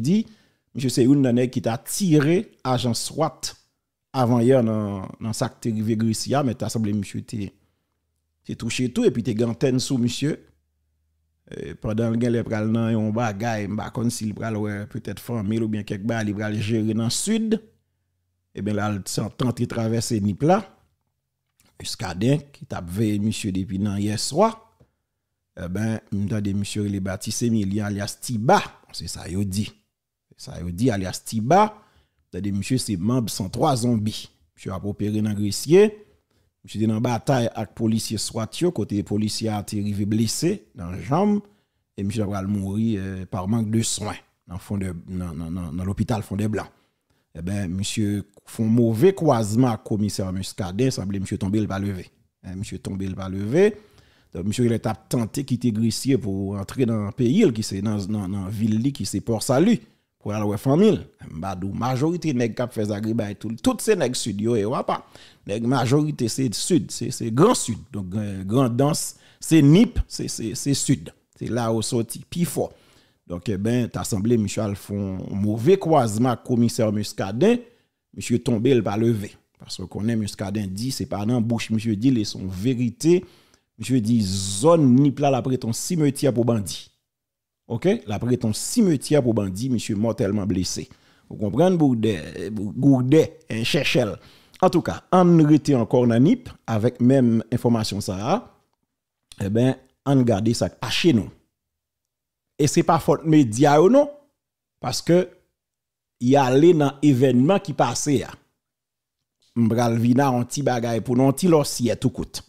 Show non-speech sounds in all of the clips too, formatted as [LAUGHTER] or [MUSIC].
dit, monsieur, c'est une année qui t'a tiré agent SWAT avant hier dans dans sac arrivé Grissia, mais t'as semblé monsieur t'es touché tout et puis t'es gantène sous monsieur. et pendant le les pral nan yon bagay, m'ba kon s'il pral ouais peut-être famille ou bien quelque part il pral gérer dans sud. Et eh bien là sans tenter traverser ni plat. Escadin qui t'a veillé monsieur depuis nan hier soir. Eh ben, m'tande monsieur les bâtisse Emilia alias Tiba, c'est ça il dit. Ça a dit alias Tiba, c'est-à-dire, monsieur, c'est membre trois zombies. Monsieur a opéré dans Grissier, Monsieur est dans bataille avec policier Swatio, côté policier policiers a arrivé blessé dans la jambe. Et monsieur a mourir euh, par manque de soins dans, l'hôpital Fondé Blanc. Eh bien, monsieur, font mauvais croisement commissaire Muscadet, semble monsieur tomber, il va lever. Eh, monsieur tombé, il va lever. Donc, monsieur, il a tenté quitter Grissier pour entrer dans le pays, qui c'est dans la ville, qui c'est Port-Salut pour la famille mbadou majorité nèg k'ap tout toutes ces nèg sud et majorité c'est sud c'est grand sud donc grand danse c'est nip c'est sud c'est là où sorti puis fort donc eh ben t'assemblé Michel font mauvais croisement commissaire Muscadin monsieur tombé il va lever. parce qu'on est Muscadin dit c'est pas dans bouche monsieur dit les sont vérité monsieur dit zone nip là après ton cimetière pour bandit OK La prétend cimetière pour bandit, monsieur mortellement blessé. Vous comprenez, Gourde, Gourde, un hein, cherchel. En tout cas, on était encore dans NIP avec même information ça. Hein? Eh bien, on garde ça à chez nous. Et ce n'est pas faute média ou non, parce que y a dans événement qui passe. Hein? Mbralvina un petit bagay pour un petit dossier tout coûte.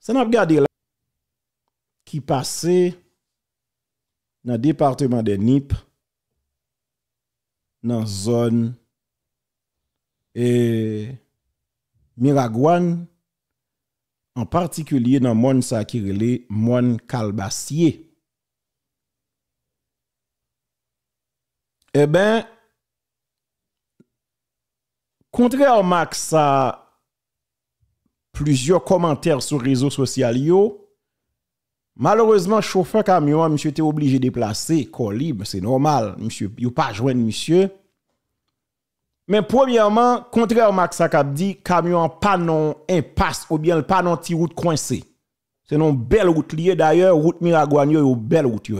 Ça n'a regardé là qui passait dans le département de NIP, dans la zone et Miragouane, en particulier dans mon Sakirele, mon Calbassier. Eh bien, contrairement à plusieurs commentaires sur les réseaux sociaux, Malheureusement, chauffeur camion, monsieur était obligé de déplacer, colis, c'est normal, monsieur, il pas joindre monsieur. Mais premièrement, contrairement à ce qu'a dit, camion pas non impasse ou bien pas non petit route coincée. C'est une belle route liée d'ailleurs, route est une belle route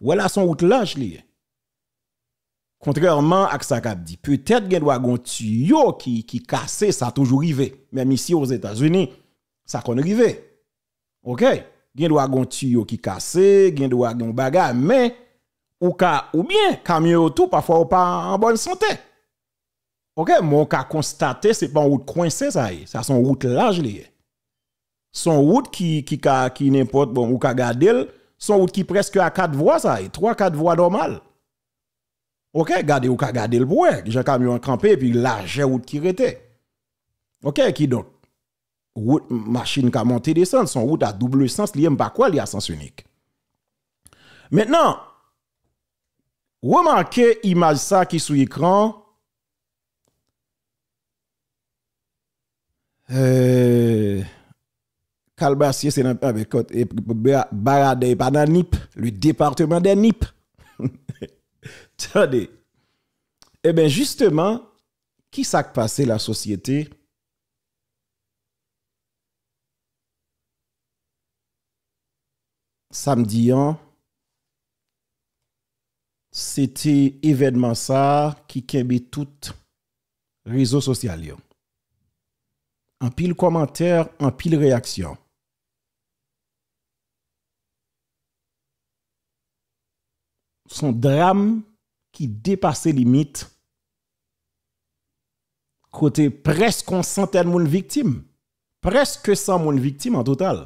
Voilà son route large liée. Contrairement à ce dit, peut-être qu'il y a un qui qui cassé, ça a toujours arrivé, même ici aux États-Unis, ça a arrivé. OK? gen doit gon tuyau qui cassé, gen doit gon bagage, mais ou ka ou bien camion tout parfois ou pas en bonne santé. OK, mon cas constaté c'est pas une route coincée ça ça son route large lié. Son route qui qui ka, qui n'importe bon ou ka garder, son route qui presque à quatre voies ça 3 4 voies normales. OK, gardez ou ka garder le bois, j'ai camion campé puis large route qui retait. OK, qui donc route machine qui a monté descend son route à double sens, lié pas quoi, lié à sens unique. Maintenant, remarquez image ça qui sous écran. Euh, Calbassier, c'est avec Barade et Pananip, le département des NIP. Attendez. [LAUGHS] eh bien, justement, qui s'est passé la société Samdi an, se te evèdman sa ki kebi tout rezo sosyal yon. An pil komantèr, an pil reaksyon. Son dram ki depase limit kote pres kon santèd moun viktim. Preske san moun viktim an total.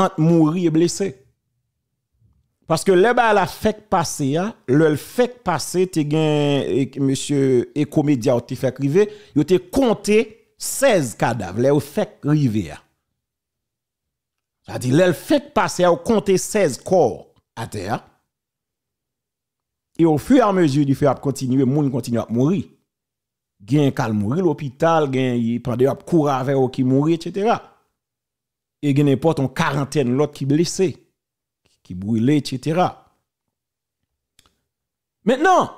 Ant mouri e blesey. Parce que le bal a fait passer, hein, le fait passer, tu que monsieur et comédien fait arriver, il compté 16 cadavres, le fait cest hein. Ça dit le fait passer, il compté 16 corps à terre. Et au fur et à mesure du fait continuer, monde continue à mourir. Gen kal mourir, l'hôpital, il y pande avec qui mourir, etc. Et a n'importe en quarantaine l'autre qui blessé. ki bouyle, etc. Mètenan,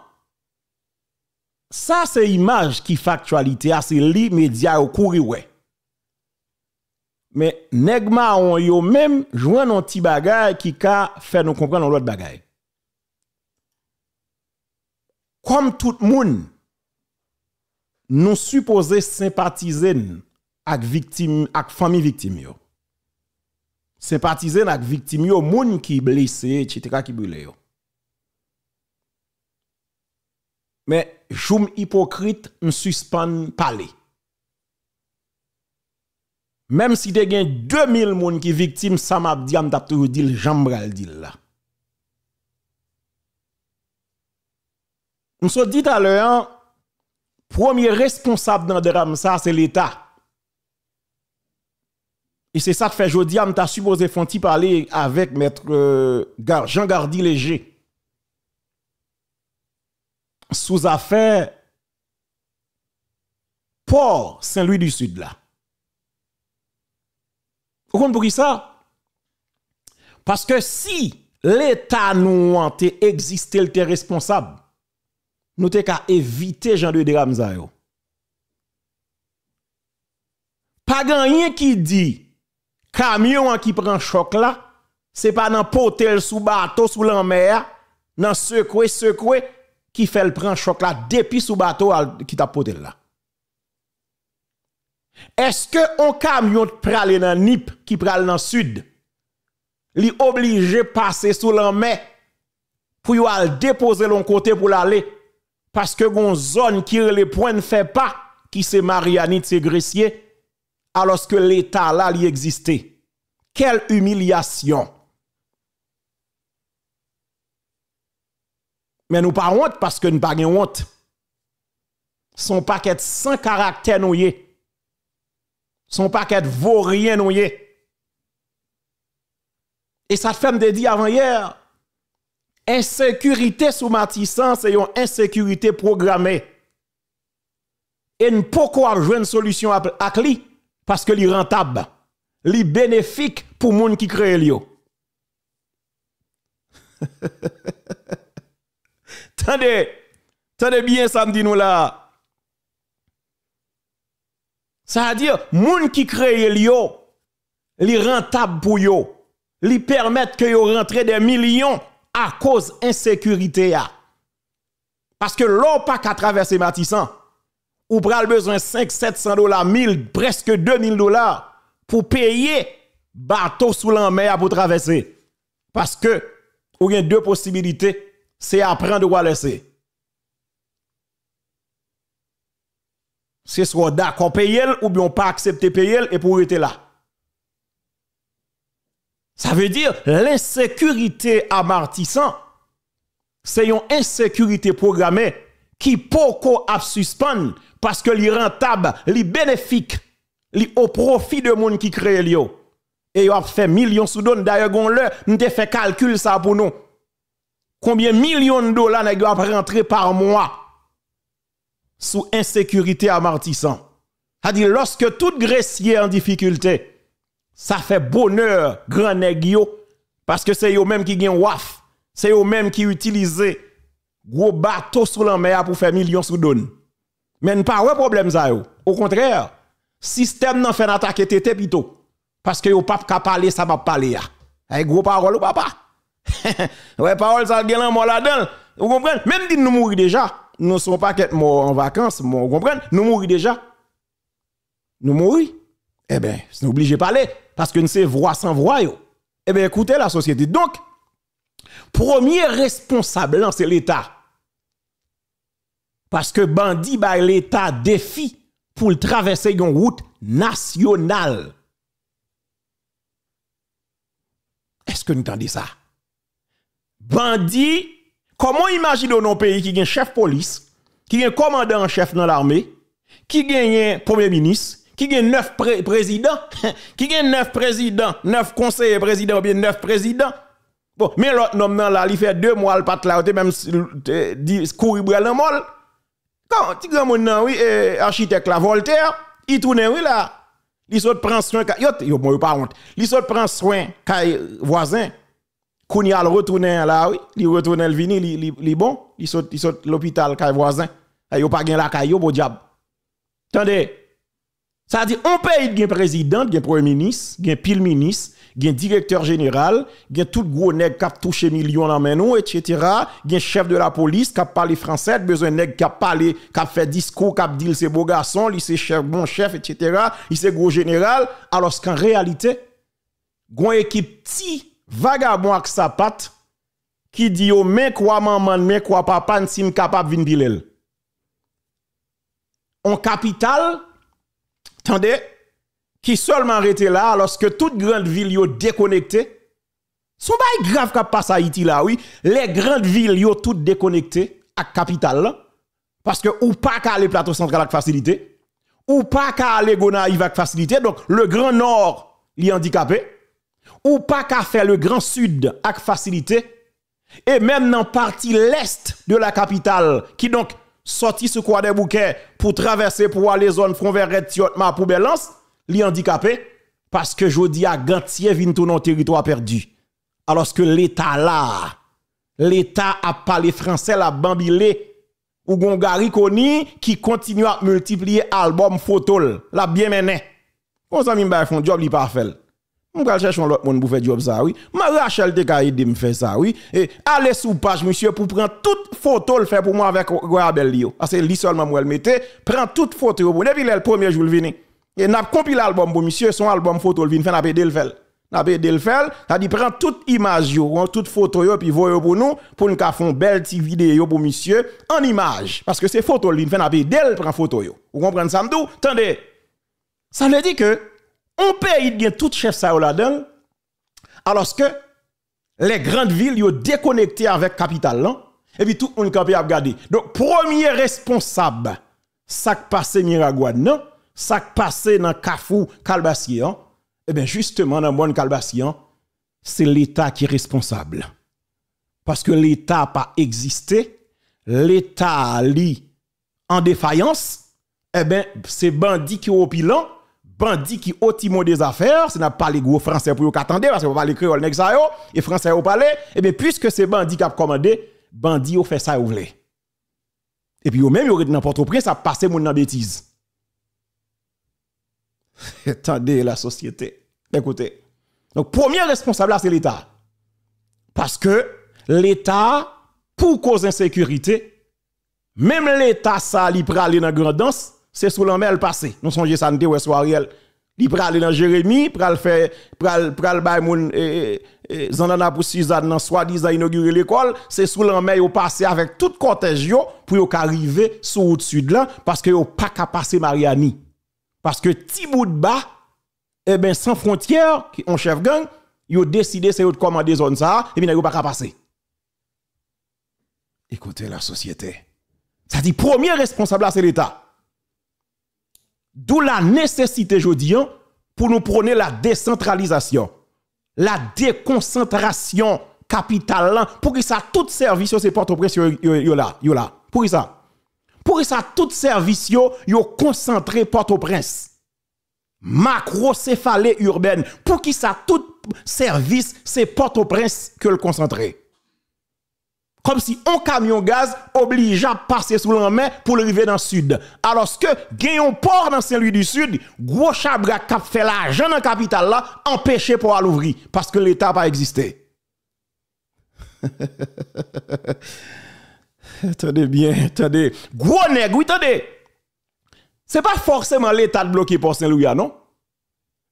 sa se imaj ki faktualite ase li, me diya yo kouri we. Me negma yo yo mèm jwen nou ti bagay ki ka fè nou kompran nou lot bagay. Kom tout moun nou suppose sympatize ak fami viktim yo. C'est avec victime victimes, les gens qui sont blessés, etc., qui yo Mais hypocrite, me suspend parler. Même si y a 2000 personnes qui sont victimes, ça m'a dit, m'a toujours dit, jambral dit là. Je dit à l'heure, hein, premier responsable dans le drame, ça, c'est l'État. E se sa te fe jodi, am ta supose fanti pale avèk mètre euh, Jean-Gardy Léger sou zafè por Saint-Louis du Sud la. O kon pou ki sa? Paske si l'état nou an te existe el te responsable, nou te ka evite Jean-Louis de Ramzaio. Pa gen yon ki di Kamyon an ki pran chok la, se pa nan pote l sou bato sou lan mer, nan sekwe sekwe ki fel pran chok la depi sou bato ki ta pote l la. Eske an kamyon prale nan nip ki prale nan sud, li oblige pase sou lan mer pou yo al depose lon kote pou l ale, paske gon zon ki le pouen ne fe pa ki se mariani tse grisye? alors que l'État là, il existait. Quelle humiliation! Mais nous pas honte parce que nous pas honte. Son paquet sans caractère nous Son paquet vaut rien nous Et ça fait me dire avant hier, insécurité sous Matissan, c'est une insécurité programmée. Et nous pouvons jouer une solution à, à parce que li rentable, li bénéfique pour monde qui crée yo. [LAUGHS] Tendez, tendez bien ça me nous là. Ça veut dire gens qui crée yo, li rentable pour yo, li permettent que yo des millions à cause insécurité Parce que l'on pas qu'à traverser Matissan ou pral besoin 5 700 dollars 1000 presque 2000 dollars pour payer bateau sous la mer pour traverser parce que ou y a deux possibilités c'est apprendre ou laisser c'est soit d'accord payer ou bien pas accepter payer et pour être là ça veut dire l'insécurité amortissant c'est une insécurité programmée qui poko a suspendre parce que li rentable, li bénéfique, li au profit de monde qui crée yo. Et yo a fait millions sous don d'ailleurs gon le, m'te fait calcul ça pour nous. Combien millions de dollars nèg rentré par mois sous insécurité amortissant. C'est-à-dire lorsque tout graissier en difficulté, ça fait bonheur grand Négio parce que c'est eux même qui gagnent waf, c'est eux même qui utilisent gros bateau sur la mer pour faire millions sous donne. Mais pas de problème ça Au contraire, système n'a fait attaquer tété plutôt parce que pape qui ka parler ça va parler Avec gros parole ou papa. [LAUGHS] ouais parole ça gagne mort là-dedans. Vous comprenez Même si nous mourir déjà, nous ne sommes pas qu'être en vacances, vous comprenez Nous mourir déjà. Nous mourir. Eh bien, c'est obligé de parler parce que nous sommes voix sans voix Eh bien, écoutez la société. Donc, premier responsable, c'est l'État. Paske bandi bay l'Etat defi pou l'travesse yon wout nasyonal. Eske nou tan de sa? Bandi, komon imagino nou peyi ki gen chef polis, ki gen komandan chef nan l'armé, ki gen premier minis, ki gen neuf prezident, [LAUGHS] ki gen neuf prezident, neuf konseye prezident, ki gen neuf prezident. Bon, men lòt nom nan la li fè dè mòl pat la, ou te mèm skou i bòl nan mòl. Quand tu grand monde oui architecte la Voltaire, il tourne oui là. Il saute prend soin yo yo bon pas honte. Il saute prend soin kay voisin. Kouni retourne, retourner là oui, il retourne le vini, il bon, il saute il saute l'hôpital kay voisin. a eh, pas gain la caillou bon diable. Attendez. Ça dit on paye de président, de premier ministre, de pile ministre un directeur général, gen tout gros nèg qui a touché millions dans main nous etc. un chef de la police qui a parlé français, besoin nèg qui parlé, qui fait discours, qui a dit c'est beau garçon, il c'est chef bon chef etc. il c'est gros général alors qu'en réalité gon équipe petit vagabond avec sa patte qui dit yo mais quoi maman, mais quoi papa, si capable vinn pilel. En capital, attendez qui seulement arrêté là, lorsque toute grande ville yo déconnecté. son bail grave qui passe à Haïti là, oui. Les grandes villes yo toutes déconnectées à capitale Parce que ou pas qu'à aller plateau central avec facilité. Ou pas qu'à aller Gonaïve avec facilité. Donc le grand nord est handicapé. Ou pas qu'à faire le grand sud avec facilité. Et même dans partie l'est de la capitale, qui donc sorti ce coin des bouquets pour traverser pour aller zone front vers Tiotma pour Belance li handicapé parce que jodi a gantier dans non territoire perdu. Alors que l'État là, l'État a parlé français, la bambilé, ou Gongari Koni qui continue à multiplier albums photo. la bien mené. On ça, m'a fait un job, li pas fait. On va chercher un faire job ça, oui. Ma Rachel de aider me faire ça, oui. Et allez sous page, monsieur, pour prendre toute photo le faire pour moi avec Royal Bellio. Parce que lui seulement, moi, elle mettait, prend toute photo, depuis le premier jour, vini. Et n'a compilé l'album pour monsieur, son album photo, il vient faire le vel, N'a pas le Il ça dit prend toute image hein, toute photo yo puis voyez pour nous pour nous faire une belle petite vidéo pour monsieur en image parce que c'est photo il vient faire d'elle prend photo Vous comprenez ça m'dou? Tendez. Ça veut dire que on pays bien tout chef ça là-dedans alors que les grandes villes yo déconnectées avec capital là et puis tout le monde peut à regarder. Donc premier responsable ça qui passe Miragouane non ça passé dans Kafou Calbassian, hein. eh bien justement dans Bonne Calbassian, hein, c'est l'État qui est responsable. Parce que l'État n'a pas existé, l'État li en défaillance, eh bien c'est bandits qui est au pilon, qui au des affaires, ce n'a pas les gros français pour attendre parce qu'on pas les créoles et français au palais, et eh bien puisque c'est bandits qui a commandé, bandits au fait ça ou Et puis au même aurait dans Port-au-Prince a passé mon bêtise. [LAUGHS] Attendez la société. Écoutez. Donc, premier responsable c'est l'État. Parce que l'État, pour cause insécurité, même l'État, ça, il aller dans danse, c'est sous l'emmel passé. Nous songez ça, nous sous Ariel. Il aller dans Jérémie, il faire, aller dans le moun, e, e, e, pour Suzanne, soi-disant inaugurer l'école, c'est sous l'emmel au passé avec tout cortège yo, pour yo arriver sur au sud là, parce que a pas qu'à passer Mariani. Parce que bas, eh ben, sans frontières, qui ont chef gang, ils ont décidé de commander zone ça, et bien ils n'ont pas passer. Écoutez la société. Ça dit, premier responsable c'est l'État. D'où la nécessité, je dis, hein, pour nous prôner la décentralisation, la déconcentration capitale, pour que ça, tout service, c'est porte au là, là. Pour que ça. Pour ça, tout service yo, yo concentré Port-au-Prince. Macro, Macrocéphalée urbaine. Pour qui ça, tout service, c'est Port-au-Prince que le concentré. Comme si un camion gaz oblige à passer sous la main pour arriver dans le sud. Alors que, gagnons port dans Saint-Louis du Sud, gros chabra cap fait l'argent dans la capitale là, empêché pour l'ouvrir. Parce que l'État n'a pas existé. [LAUGHS] attendez bien, attendez. Gros nègre, oui, attendez. n'est pas forcément l'État de bloquer port Saint-Louis, non?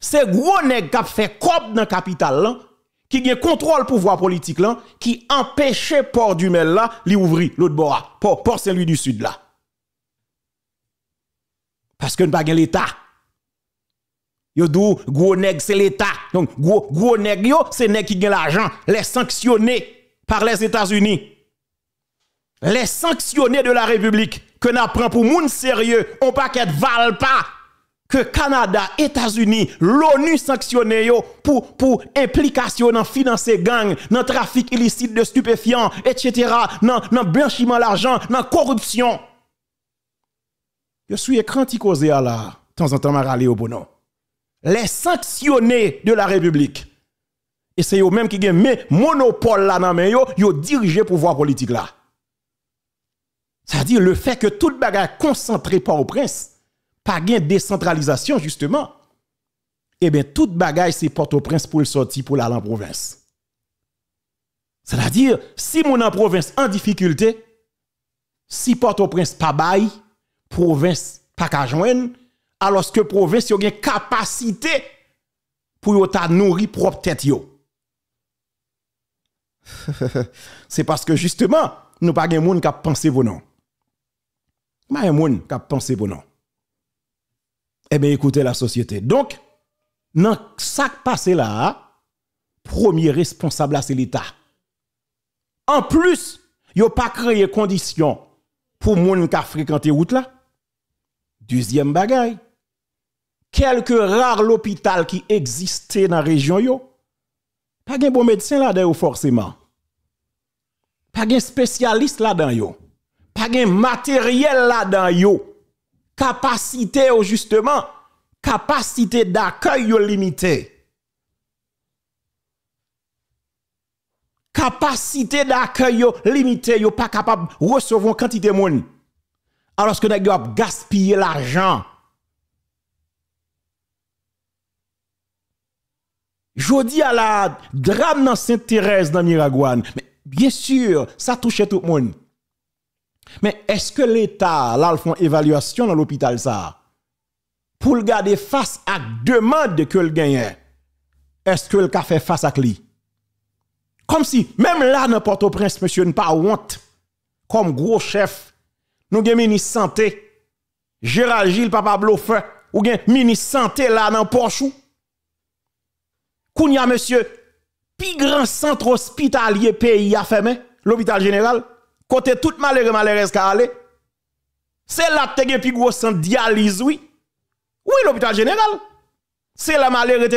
C'est gros nègre qui fait cop dans la capitale, qui a contrôle pouvoir politique, qui qui empêche Port du Mel, là, l'autre bord, port, Saint-Louis du Sud, là. Parce que nous pas l'État. Yo dou gros nègre, c'est l'état. Donc gros nègre, c'est les c'est qui gagne l'argent, les sanctionner par les États-Unis les sanctionnés de la République que n'apprend pour monde sérieux, on paquet val pas que Canada, États-Unis, l'ONU sanctionné pour pour implication dans financer gang, dans trafic illicite de stupéfiants, etc., dans blanchiment l'argent, dans corruption. Je suis écran causé à la temps en temps m'aralé au bon. Les sanctionnés de la République. Et c'est eux mêmes qui mis monopole là dans main yo, yo pouvoir politique là. C'est-à-dire le fait que toute bagaille concentrée par au prince, pas gain décentralisation justement, eh bien toute bagaille c'est porte au prince pour le sortir pour la en province. C'est-à-dire, si mon en province en difficulté, si porte au prince pas bail, province pas qu'à alors que province a une capacité pour nourrir propre tête [LAUGHS] C'est parce que justement, nous pas de monde qui a vos noms. Ma yon moun kap pense pour nous. Eh bien, écoutez la société. Donc, dans ça passé là, premier responsable c'est l'État. En plus, yon pas créé conditions pour moun ka fréquenter route là. Deuxième bagaille. Quelques rares l'hôpital qui existait dans la région yo. Pas de bon médecin là-dedans forcément. Pas de spécialiste là-dedans pas de matériel là-dedans capacité justement capacité d'accueil limitée capacité d'accueil limitée yo pas capable recevoir quantité de monde alors que n'a pas gaspillé l'argent Jodi à la drame dans Sainte-Thérèse dans Miragouane. Mais bien sûr, ça touche tout le monde. Mais est-ce que l'État, là, font évaluation dans l'hôpital, ça? Pour le garder face à demande que le gagne, est-ce que le fait face à lui? Comme si, même là, n'importe au prince, monsieur, n'a pas honte. Comme gros chef, nous avons ministre santé, Gérald Gilles, papa Blofin, ou bien ministre santé là, dans y a, monsieur, plus grand centre hospitalier pays a fermé, l'hôpital général. Côté tout malheureux malheureuse qui C'est là que tu gros sans dialyse, oui. Oui, l'hôpital général. C'est là malheureux qui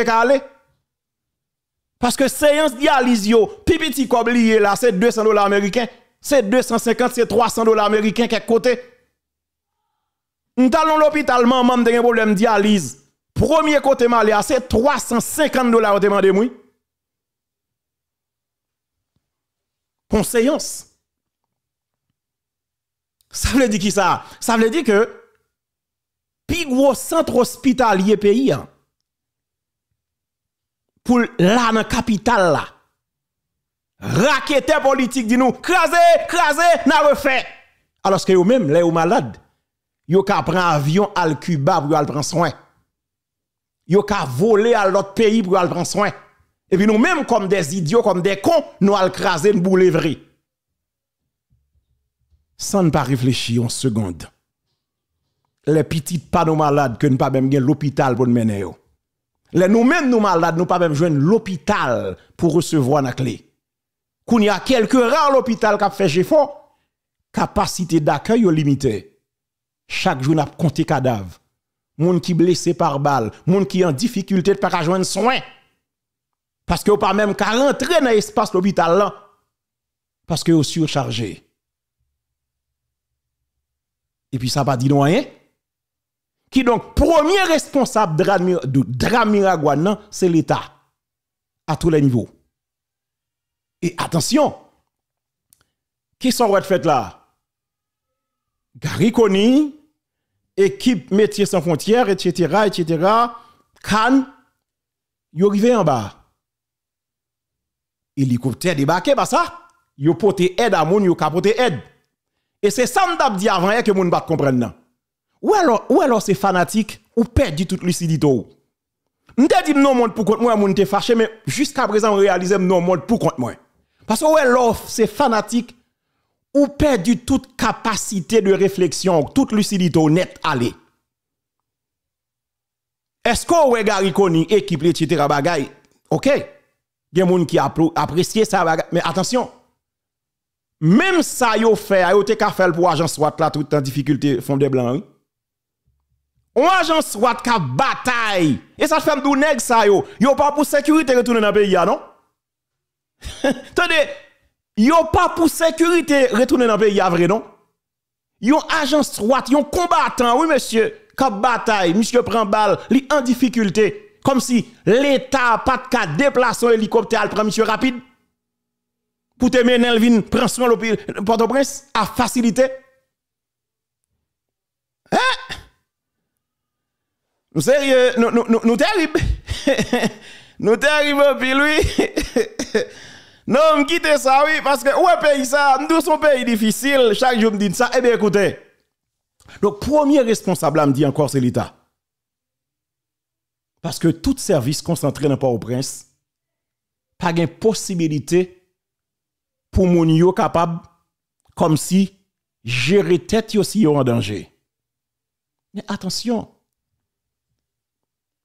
Parce que séance dialyse, yo, pipiti comme là, c'est 200 dollars américains. C'est 250, c'est 300 dollars américains quelque côté. Nous allons l'hôpital, maman, de un problème dialyse. Premier côté malé, c'est 350 dollars, demandez-moi. Pour séance. Ça veut dire qui ça? Ça veut dire que, plus gros centre hospitalier pays, hein, pour là dans la capitale là, politique dit nous, craser, craser, n'a refait. Alors que vous même, là, vous malade, vous ka un avion à Cuba pour aller prendre soin. Vous ka volé à l'autre pays pour aller prendre soin. Et puis nous même comme des idiots, comme des cons, nous allons craser, une boulevrer sans ne pas réfléchir en seconde. Les petites pas nos malades que nous pas même l'hôpital pour nous mener. Les nous-mêmes nous malades nous pas même joindre l'hôpital pour recevoir la clé. Il y a quelques rares l'hôpital qui fait effort, capacité d'accueil limitée. Chaque jour n'a compté Les monde qui blessé par balle, monde qui en difficulté de pas joindre soin. Parce que pas même qu'à rentrer dans l'espace l'hôpital parce que vous surchargé et puis ça va dire non rien. Hein? Qui donc premier responsable du dramiraguana c'est l'État à tous les niveaux. Et attention, qui sont être fait là? Gary équipe métier sans frontières, etc., etc., Khan, ils arrivé en bas. Hélicoptère débarqué, bah ça, ils porté aide à mon ils capoté aide. Et c'est ça que je dit avant hein, que les gens ne comprennent pas. Ou alors, ou alors c'est fanatique ou perdu toute lucidité. Je dit non monde pour contre moi, je suis fâché, mais jusqu'à présent, je réalise non monde pour contre moi. Parce que ou alors c'est fanatique ou perdu toute capacité de réflexion, toute lucidité honnête allez. Est-ce que ouais Gary Koni, équipe, etc. bagaille, Ok. Il y a des gens qui apprécient ça, mais attention. Même ça, yo fait, yo te ka fait pour l'agence SWAT là tout en difficulté, fond de blanc. Hein. On agent SWAT ka bataille. Et ça fait dou nèg ça yo. Yo pas pour sécurité retourner dans pays non? Attendez, [LAUGHS] yo pas pour sécurité retourner dans pays vrai non? Yon agent SWAT, yon combattant, oui monsieur, ka bataille, monsieur prend balle, li en difficulté. Comme si l'État pas de cas déplacer un hélicoptère, prend monsieur rapide pour te mener vin prend soin de Port-au-Prince à faciliter. Hein? Nous sérieux, nous nous nous, terrible. nous terrible [LAUGHS] puis lui. [LAUGHS] non, me quitte ça oui parce que où le pays ça, nous son pays difficile, chaque jour me dit ça. Eh bien écoutez. le premier responsable à me dit encore c'est l'État. Parce que tout service concentré dans Port-au-Prince pas une possibilité pour moun yo capable comme si gérer tête en danger. Mais attention.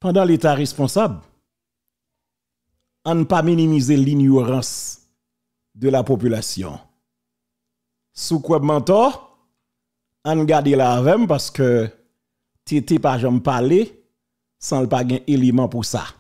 Pendant l'état responsable, on ne pas minimiser l'ignorance de la population. Sous quoi mentor, on garde la veine, parce que t'étais pas j'en parler sans le pas élément pour ça.